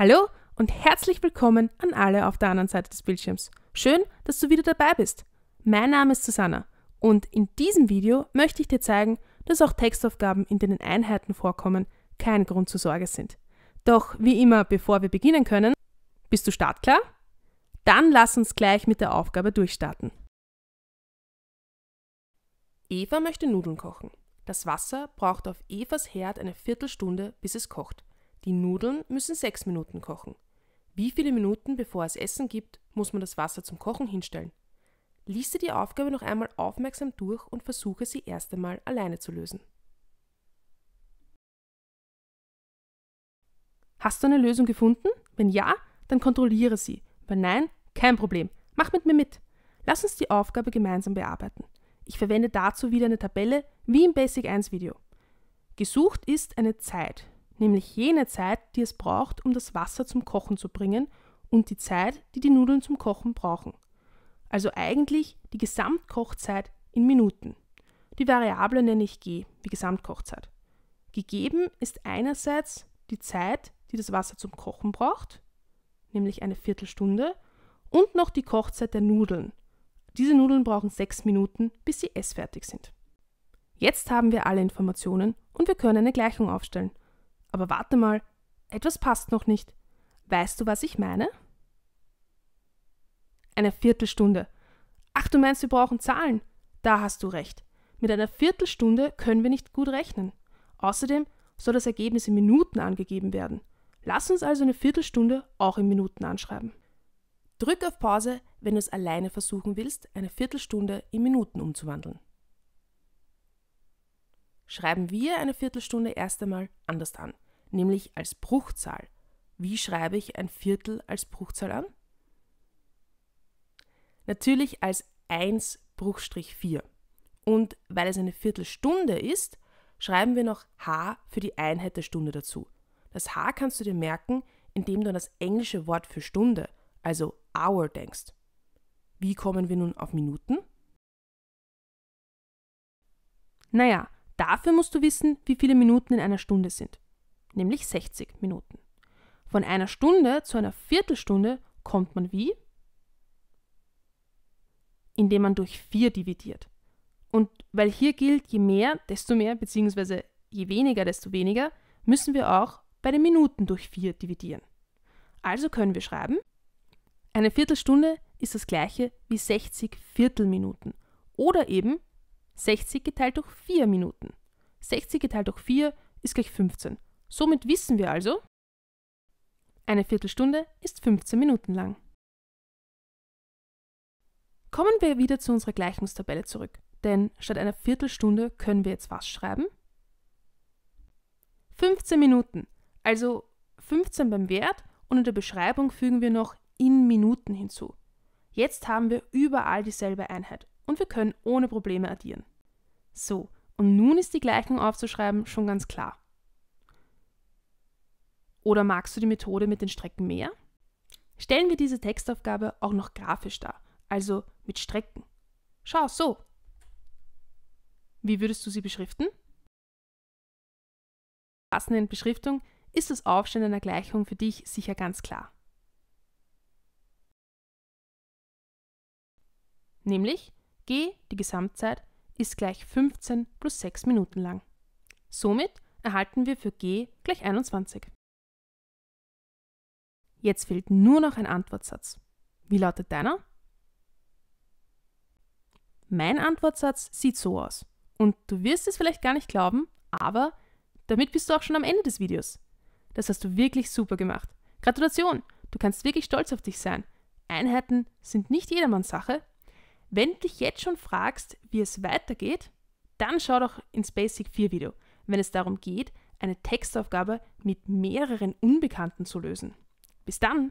Hallo und herzlich willkommen an alle auf der anderen Seite des Bildschirms. Schön, dass du wieder dabei bist. Mein Name ist Susanna und in diesem Video möchte ich dir zeigen, dass auch Textaufgaben, in denen Einheiten vorkommen, kein Grund zur Sorge sind. Doch wie immer, bevor wir beginnen können, bist du startklar? Dann lass uns gleich mit der Aufgabe durchstarten. Eva möchte Nudeln kochen. Das Wasser braucht auf Evas Herd eine Viertelstunde, bis es kocht. Die Nudeln müssen 6 Minuten kochen. Wie viele Minuten bevor es Essen gibt, muss man das Wasser zum Kochen hinstellen? Lies dir die Aufgabe noch einmal aufmerksam durch und versuche sie erst einmal alleine zu lösen. Hast du eine Lösung gefunden? Wenn ja, dann kontrolliere sie. Wenn nein, kein Problem. Mach mit mir mit. Lass uns die Aufgabe gemeinsam bearbeiten. Ich verwende dazu wieder eine Tabelle wie im Basic 1 Video. Gesucht ist eine Zeit, nämlich jene Zeit, die es braucht, um das Wasser zum Kochen zu bringen und die Zeit, die die Nudeln zum Kochen brauchen. Also eigentlich die Gesamtkochzeit in Minuten. Die Variable nenne ich G, wie Gesamtkochzeit. Gegeben ist einerseits die Zeit, die das Wasser zum Kochen braucht, nämlich eine Viertelstunde, und noch die Kochzeit der Nudeln. Diese Nudeln brauchen sechs Minuten, bis sie essfertig sind. Jetzt haben wir alle Informationen und wir können eine Gleichung aufstellen. Aber warte mal, etwas passt noch nicht. Weißt du, was ich meine? Eine Viertelstunde. Ach, du meinst, wir brauchen Zahlen? Da hast du recht. Mit einer Viertelstunde können wir nicht gut rechnen. Außerdem soll das Ergebnis in Minuten angegeben werden. Lass uns also eine Viertelstunde auch in Minuten anschreiben. Drück auf Pause, wenn du es alleine versuchen willst, eine Viertelstunde in Minuten umzuwandeln. Schreiben wir eine Viertelstunde erst einmal anders an nämlich als Bruchzahl. Wie schreibe ich ein Viertel als Bruchzahl an? Natürlich als 1 Bruchstrich 4. Und weil es eine Viertelstunde ist, schreiben wir noch H für die Einheit der Stunde dazu. Das H kannst du dir merken, indem du an das englische Wort für Stunde, also Hour, denkst. Wie kommen wir nun auf Minuten? Naja, dafür musst du wissen, wie viele Minuten in einer Stunde sind nämlich 60 Minuten. Von einer Stunde zu einer Viertelstunde kommt man wie? Indem man durch 4 dividiert. Und weil hier gilt, je mehr, desto mehr, beziehungsweise je weniger, desto weniger, müssen wir auch bei den Minuten durch 4 dividieren. Also können wir schreiben, eine Viertelstunde ist das gleiche wie 60 Viertelminuten oder eben 60 geteilt durch 4 Minuten. 60 geteilt durch 4 ist gleich 15 Somit wissen wir also, eine Viertelstunde ist 15 Minuten lang. Kommen wir wieder zu unserer Gleichungstabelle zurück, denn statt einer Viertelstunde können wir jetzt was schreiben? 15 Minuten, also 15 beim Wert und in der Beschreibung fügen wir noch in Minuten hinzu. Jetzt haben wir überall dieselbe Einheit und wir können ohne Probleme addieren. So, und nun ist die Gleichung aufzuschreiben schon ganz klar. Oder magst du die Methode mit den Strecken mehr? Stellen wir diese Textaufgabe auch noch grafisch dar, also mit Strecken. Schau, so. Wie würdest du sie beschriften? Passenden Beschriftung ist das Aufstellen einer Gleichung für dich sicher ganz klar. Nämlich g, die Gesamtzeit, ist gleich 15 plus 6 Minuten lang. Somit erhalten wir für g gleich 21. Jetzt fehlt nur noch ein Antwortsatz. Wie lautet deiner? Mein Antwortsatz sieht so aus. Und du wirst es vielleicht gar nicht glauben, aber damit bist du auch schon am Ende des Videos. Das hast du wirklich super gemacht. Gratulation! Du kannst wirklich stolz auf dich sein. Einheiten sind nicht jedermanns Sache. Wenn du dich jetzt schon fragst, wie es weitergeht, dann schau doch ins Basic 4 Video, wenn es darum geht, eine Textaufgabe mit mehreren Unbekannten zu lösen. Bis dann!